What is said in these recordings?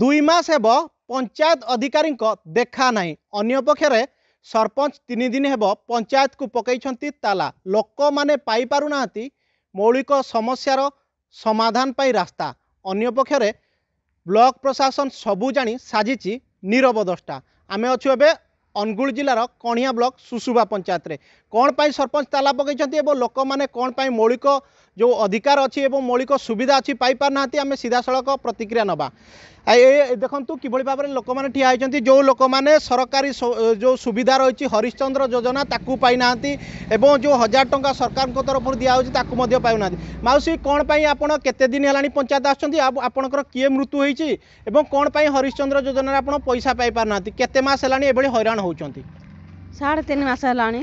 দুই মাস হব পঞ্চায়েত অধিকারী দেখা না অন্যপক্ষে সরপঞ্চ তিন দিন হব পঞ্চায়েতকু পকাইছেন তালা লোক মানে পাইপারু না মৌলিক সমস্যার সমাধান পাই রাস্তা অন্যপক্ষে ব্লক প্রশাসন সবু জাঁ সাজিছি নীরব দশটা আমি অছু এবে ଅନୁଗୁଳ ଜିଲ୍ଲାର କଣିଆ ବ୍ଲକ ସୁସୁବା ପଞ୍ଚାୟତରେ କ'ଣ ପାଇଁ ସରପଞ୍ଚ ତାଲା ପକାଇଛନ୍ତି ଏବଂ ଲୋକମାନେ କ'ଣ ପାଇଁ ମୌଳିକ ଯେଉଁ ଅଧିକାର ଅଛି ଏବଂ ମୌଳିକ ସୁବିଧା ଅଛି ପାଇପାରୁନାହାନ୍ତି ଆମେ ସିଧାସଳଖ ପ୍ରତିକ୍ରିୟା ନେବା ଏ ଦେଖନ୍ତୁ କିଭଳି ଭାବରେ ଲୋକମାନେ ଠିଆ ହୋଇଛନ୍ତି ଯେଉଁ ଲୋକମାନେ ସରକାରୀ ଯେଉଁ ସୁବିଧା ରହିଛି ହରିଶ୍ଚନ୍ଦ୍ର ଯୋଜନା ତାକୁ ପାଇନାହାନ୍ତି ଏବଂ ଯେଉଁ ହଜାର ଟଙ୍କା ସରକାରଙ୍କ ତରଫରୁ ଦିଆହେଉଛି ତାକୁ ମଧ୍ୟ ପାଉନାହାନ୍ତି ମାଉସୀ କ'ଣ ପାଇଁ ଆପଣ କେତେ ଦିନ ହେଲାଣି ପଞ୍ଚାୟତ ଆସୁଛନ୍ତି ଆପଣଙ୍କର କିଏ ମୃତ୍ୟୁ ହୋଇଛି ଏବଂ କ'ଣ ପାଇଁ ହରିଶ୍ଚନ୍ଦ୍ର ଯୋଜନାରେ ଆପଣ ପଇସା ପାଇପାରୁନାହାନ୍ତି କେତେ ମାସ ହେଲାଣି ଏଭଳି ହଇରାଣ ହେଉଛନ୍ତି ସାଢ଼େ ତିନି ମାସ ହେଲାଣି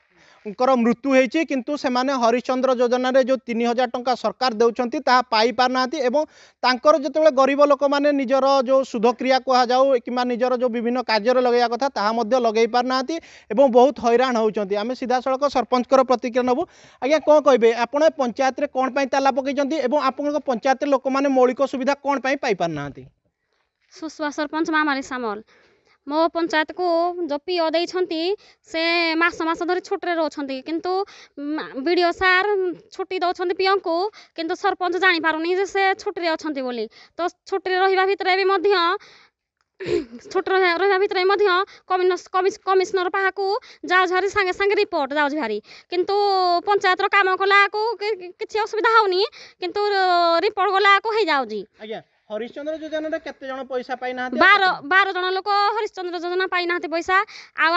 মৃত্যু হয়েছে কিন্তু সে হরিচন্দ্র যোজনার যে তিন হাজার টাকা সরকার দেওয়া তাহা পাইপার না এবং তাঁর যেতবে গরিব লোক মানে নিজের যে সুধক্রিয়া কুহযাও কিংবা নিজের যে বিভিন্ন কাজে লগাইয়া কথা তাহা মধ্যে লগাই পার না এবং বহুত হইরাণ হচ্ছেন আমি সিধাসলখ সরপঞ্চর প্রতিক্রিয়া নেবু আজ্ঞা কম কে আপনার পঞ্চায়েতের কম তালা পকাইছেন এবং আপনার পঞ্চায়েতের লোক মানে মৌলিক সুবিধা কম পাইপার না সুষমা সরপঞ্চ মামারি সামল मो पञ्चायतको जो पियो से मासमासरी छुट्टा विडिओ सार छुटी दोसन पिय कि सरपञ्च जाने पाउ छुटी अलिक त छुटी रुट र भन् कमिसनर झारी भारी साङेसँगै रिपोर्ट जाउँ झारी कि पंचायत र काम कला असुविधा हौ नि कि रिपोर्ट हरिश्चंद्र योजना केते पैसा पाइ नाते 12 12 लोक हरिश्चंद्र योजना पाइ पैसा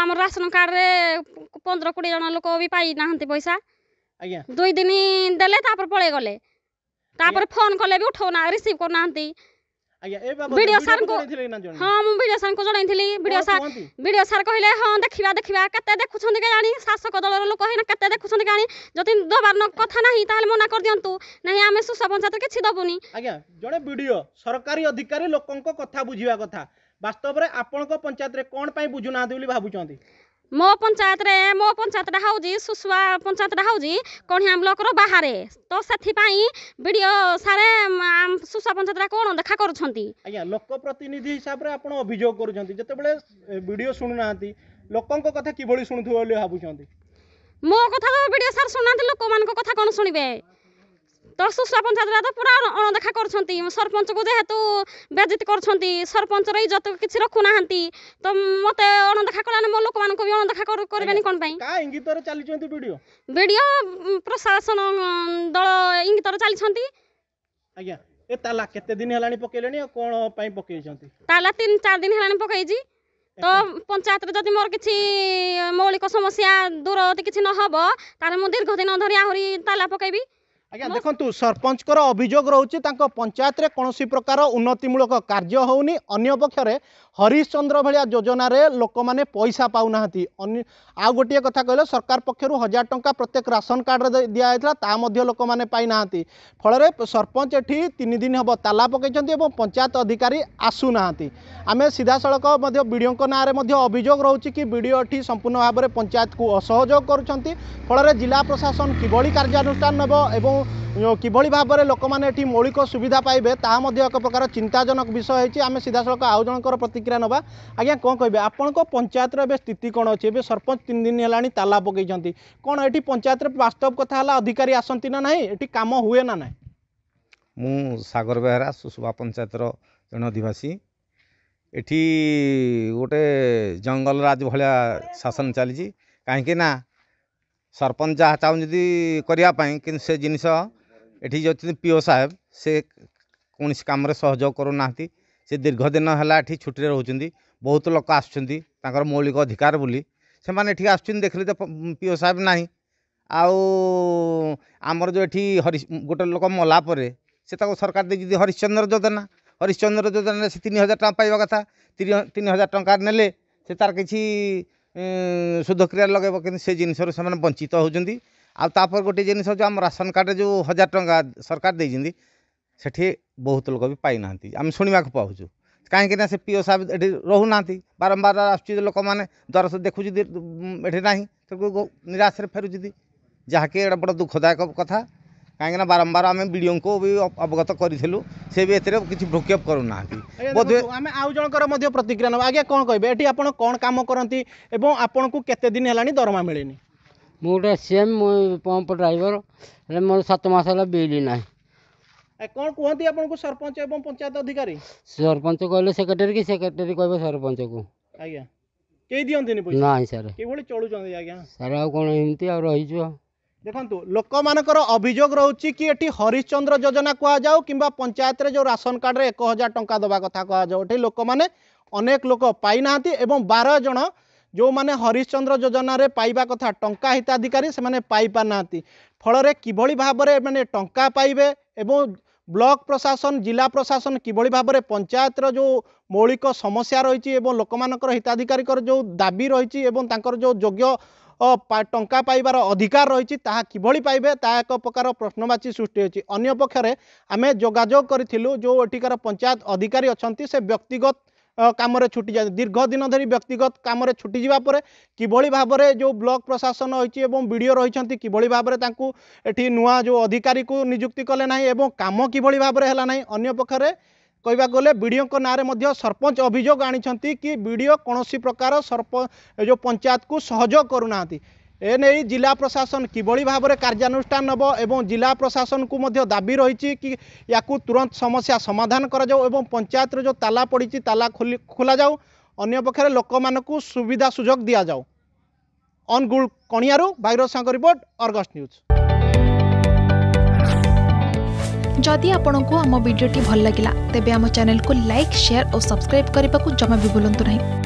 आम राशन कार्ड रे 15 20 जण लोक भी पाइ पैसा आज्ञा दुई दिन देले तापर फोन करले भी उठो रिसीव कर वीडियो सार को हाँ मु वीडियो सार को जड़ाई भिडियो सार भिडियो सार कहले हाँ देखा देखा केते देखुछन क्या जानी शासक दलर लोक है केते देखुछन के जानी जति दबार न कथा नाही ताले मना कर दियंतु नाही आमे सुसा पंचायत किछि दबुनी आज्ञा जड़े भिडियो सरकारी अधिकारी लोकन को कथा बुझिबा कथा বাস্তবরে আপনার পঞ্চায়েত কোণ পাই বুঝু না বলে ভাবুচার ମୋ ପଞ୍ଚାୟତରେ ମୋ ପଞ୍ଚାୟତଟା ହେଉଛି ସୁସୁଆ ପଞ୍ଚାୟତଟା ହେଉଛି କଣିହାମ ବ୍ଲକର ବାହାରେ ତ ସେଥିପାଇଁ ବି ଡ଼ି ଓ ସାର୍ ସୁସୁଆ ପଞ୍ଚାୟତରେ କ'ଣ ଦେଖା କରୁଛନ୍ତି ଆଜ୍ଞା ଲୋକ ପ୍ରତିନିଧି ହିସାବରେ ଆପଣ ଅଭିଯୋଗ କରୁଛନ୍ତି ଯେତେବେଳେ ବି ଡ଼ି ଓ ଶୁଣୁନାହାନ୍ତି ଲୋକଙ୍କ କଥା କିଭଳି ଶୁଣୁଥିବ ବୋଲି ଭାବୁଛନ୍ତି ମୋ କଥା ତ ବି ଡ଼ି ଓ ସାର୍ ଶୁଣୁନାହାନ୍ତି ଲୋକମାନଙ୍କ କଥା କ'ଣ ଶୁଣିବେ ତ ସୁସ୍ୱାପନ ଛାତ୍ରା ତ ପୁରା ଅଣଦେଖା କରୁଛନ୍ତି ସରପଞ୍ଚକୁ ଯେହେତୁ ବେଜିତ କରୁଛନ୍ତି ସରପଞ୍ଚର ଇଜ୍ଜତ କିଛି ରଖୁନାହାନ୍ତି ତ ମୋତେ ଅଣଦେଖା କଲାନି ମୋ ଲୋକମାନଙ୍କୁ ବି ଅଣଦେଖା କରିବେନି କ'ଣ ପାଇଁ ଇଙ୍ଗିତରେ ଚାଲିଛନ୍ତି ବିଡ଼ିଓ ବିଡ଼ିଓ ପ୍ରଶାସନ ଦଳ ଇଙ୍ଗିତରେ ଚାଲିଛନ୍ତି ଆଜ୍ଞା ଏ ତାଲା କେତେ ଦିନ ହେଲାଣି ପକେଇଲେଣି ଆଉ କ'ଣ ପାଇଁ ପକେଇଛନ୍ତି ତାଲା ତିନି ଚାରି ଦିନ ହେଲାଣି ପକେଇଛି ତ ପଞ୍ଚାୟତରେ ଯଦି ମୋର କିଛି ମୌଳିକ ସମସ୍ୟା ଦୂର କିଛି ନହବ ତାହେଲେ ମୁଁ ଦୀର୍ଘ ଦିନ ଧରି ଆହୁରି ତାଲା ପକେଇବି ଆଜ୍ଞା ଦେଖନ୍ତୁ ସରପଞ୍ଚଙ୍କର ଅଭିଯୋଗ ରହୁଛି ତାଙ୍କ ପଞ୍ଚାୟତରେ କୌଣସି ପ୍ରକାର ଉନ୍ନତିମୂଳକ କାର୍ଯ୍ୟ ହେଉନି ଅନ୍ୟପକ୍ଷରେ ହରିଶ୍ଚନ୍ଦ୍ର ଭଳିଆ ଯୋଜନାରେ ଲୋକମାନେ ପଇସା ପାଉନାହାନ୍ତି ଆଉ ଗୋଟିଏ କଥା କହିଲେ ସରକାର ପକ୍ଷରୁ ହଜାର ଟଙ୍କା ପ୍ରତ୍ୟେକ ରାସନ କାର୍ଡ଼ରେ ଦିଆଯାଇଥିଲା ତାହା ମଧ୍ୟ ଲୋକମାନେ ପାଇନାହାନ୍ତି ଫଳରେ ସରପଞ୍ଚ ଏଠି ତିନି ଦିନ ହେବ ତାଲା ପକାଇଛନ୍ତି ଏବଂ ପଞ୍ଚାୟତ ଅଧିକାରୀ ଆସୁନାହାନ୍ତି ଆମେ ସିଧାସଳଖ ମଧ୍ୟ ବିଡ଼ିଓଙ୍କ ନାଁରେ ମଧ୍ୟ ଅଭିଯୋଗ ରହୁଛି କି ବିଡ଼ିଓ ଏଠି ସମ୍ପୂର୍ଣ୍ଣ ଭାବରେ ପଞ୍ଚାୟତକୁ ଅସହଯୋଗ କରୁଛନ୍ତି ଫଳରେ ଜିଲ୍ଲା ପ୍ରଶାସନ କିଭଳି କାର୍ଯ୍ୟାନୁଷ୍ଠାନ ନେବ ଏବଂ কিভাবে ভাবে লোক মানে এটি মৌলিক সুবিধা পাইবে তাহা মধ্যে এক প্রকার চিন্তাজনক বিষয় হয়েছে আমি সিধাসলখ আউ জনকর প্রতিক্রিয়া নেবা আজ্ঞা কম কে আপনার পঞ্চায়েতর এবার স্থিতি কোণ অছে এবার সরপঞ্চ তিন দিন হল তালা পকাইছেন কোণ এটি পঞ্চায়েতরে বাস্তব কথা হল অধিকারী আসতে না না এটি কাম হুয়ে না না মু সাগর বেহরা সুসুবা পঞ্চায়েতর জন অধিবাসী এটি গোটে জঙ্গল রাজ ভায়া শাসন চালছি কাহিঁকি না ସରପଞ୍ଚ ଯାହା ଚାହୁଁଛନ୍ତି କରିବା ପାଇଁ କିନ୍ତୁ ସେ ଜିନିଷ अच्छे पीओ साहेब से कौन सी कम सहयोग कर से दीर्घ दिन है छुट्टी रोच बहुत लोक आसर मौलिक अधिकार बोली से आस पीओ साहेब ना आमर जो ये हरी गोटे लोक मलापर से सरकार दे हरिश्चंद्र योजना हरिश्चंद्र योजन से तीन हजार टाँग पाइबा कथा तीन हजार टकर ने तार किसी सुधक्रिया लगे कि जिनसर से बंचित होती आपर गोटे जिन आम राशन कार्ड जो हजार टाँह सरकार दे बहुत लोग भी पाई ना आम शुणा पाऊँ कहीं से पीओ साहब ये रोना बारंबार आसुच्छे लोक मैंने द्वार से देखु ये ना निराश फेरुदी जहाँकि बड़ दुखदायक कथ कहीं बारंबार आम विओ को भी अवगत करूँ से भी एर कि भ्रुक्षेप करना आम आउ जन प्रतिक्रिया ना आज्ञा कौन कहे ये आप कम करती आपको केतेदिन है दरमा मिलनी ମୁଁ ଗୋଟେ ଏସିଏମ୍ ମୁଁ ପମ୍ପ ଡ୍ରାଇଭର ହେଲେ ମୋର ସାତ ମାସ ହେଲା ବିଲ୍ ନାହିଁ ଏ, କଣ କୁହନ୍ତି ଆପଣଙ୍କୁ ସରପଞ୍ଚ ଏବଂ ପଞ୍ଚାୟତ ଅଧିକାରୀ ସରପଞ୍ଚ କହିଲେ ସେକ୍ରେଟାରୀ କି ସେକ୍ରେଟାରୀ କହିବ ସରପଞ୍ଚକୁ ଆଜ୍ଞା କେହି ଦିଅନ୍ତିନି ପଇସା ନାହିଁ ସାର୍ କିଭଳି ଚଳୁଛନ୍ତି ଆଜ୍ଞା ସାର୍ ଆଉ କ'ଣ ଏମିତି ଆଉ ରହିଛୁ ଆଉ ଦେଖନ୍ତୁ ଲୋକମାନଙ୍କର ଅଭିଯୋଗ ରହୁଛି କି ଏଠି ହରିଶ୍ଚନ୍ଦ୍ର ଯୋଜନା କୁହାଯାଉ କିମ୍ବା ପଞ୍ଚାୟତରେ ଯେଉଁ ରାସନ କାର୍ଡ଼ରେ ଏକ ହଜାର ଟଙ୍କା ଦେବା କଥା କୁହାଯାଉ ଏଠି ଲୋକମାନେ ଅନେକ ଲୋକ ପାଇନାହାନ୍ତି ଏବଂ ବାର ଜଣ ଯେଉଁମାନେ ହରିଶ୍ଚନ୍ଦ୍ର ଯୋଜନାରେ ପାଇବା କଥା ଟଙ୍କା ହିତାଧିକାରୀ ସେମାନେ ପାଇପାରୁନାହାନ୍ତି ଫଳରେ କିଭଳି ଭାବରେ ମାନେ ଟଙ୍କା ପାଇବେ ଏବଂ ବ୍ଲକ ପ୍ରଶାସନ ଜିଲ୍ଲା ପ୍ରଶାସନ କିଭଳି ଭାବରେ ପଞ୍ଚାୟତର ଯେଉଁ ମୌଳିକ ସମସ୍ୟା ରହିଛି ଏବଂ ଲୋକମାନଙ୍କର ହିତାଧିକାରୀଙ୍କର ଯେଉଁ ଦାବି ରହିଛି ଏବଂ ତାଙ୍କର ଯେଉଁ ଯୋଗ୍ୟ ଟଙ୍କା ପାଇବାର ଅଧିକାର ରହିଛି ତାହା କିଭଳି ପାଇବେ ତାହା ଏକ ପ୍ରକାର ପ୍ରଶ୍ନବାଚୀ ସୃଷ୍ଟି ହୋଇଛି ଅନ୍ୟପକ୍ଷରେ ଆମେ ଯୋଗାଯୋଗ କରିଥିଲୁ ଯେଉଁ ଏଠିକାର ପଞ୍ଚାୟତ ଅଧିକାରୀ ଅଛନ୍ତି ସେ ବ୍ୟକ୍ତିଗତ କାମରେ ଛୁଟି ଯାଆନ୍ତି ଦୀର୍ଘ ଦିନ ଧରି ବ୍ୟକ୍ତିଗତ କାମରେ ଛୁଟି ଯିବା ପରେ କିଭଳି ଭାବରେ ଯେଉଁ ବ୍ଲକ ପ୍ରଶାସନ ରହିଛି ଏବଂ ବି ରହିଛନ୍ତି କିଭଳି ଭାବରେ ତାଙ୍କୁ ଏଠି ନୂଆ ଯେଉଁ ଅଧିକାରୀକୁ ନିଯୁକ୍ତି କଲେ ନାହିଁ ଏବଂ କାମ କିଭଳି ଭାବରେ ହେଲା ନାହିଁ ଅନ୍ୟ ପକ୍ଷରେ କହିବାକୁ ଗଲେ ବିଡ଼ିଓଙ୍କ ନାଁରେ ମଧ୍ୟ ସରପଞ୍ଚ ଅଭିଯୋଗ ଆଣିଛନ୍ତି କି ବିଡ଼ିଓ କୌଣସି ପ୍ରକାର ସରପ ଯେଉଁ ପଞ୍ଚାୟତକୁ ସହଯୋଗ କରୁନାହାନ୍ତି এনে জেলা প্রশাসন কিভাবে ভাবে কার্যানুষ্ঠান নব এবং জেলা প্রশাসন কু দাবি রয়েছে কি ইয়াকু তুরন্ত সমস্যা সমাধান করা যাও এবং পঞ্চায়েতর যে তালা পড়ছে তালা খোলা যাও অন্য পক্ষে লোক সুবিধা সুযোগ দিয়া যাও ଅନୁଗୁଳ କଣିଆରୁ ବାଇର ସାଙ୍କ ରିପୋର୍ଟ ଅର୍ଗସ୍ ନ୍ୟୁଜ୍ ଯଦି ଆପଣଙ୍କୁ ଆମ ଭିଡ଼ିଓଟି ଭଲ ଲାଗିଲା ତେବେ ଆମ ଚ୍ୟାନେଲକୁ লাইক ସେୟାର ও ସବସ୍କ୍ରାଇବ୍ করা জমা বি ଭୁଲନ୍ତୁ না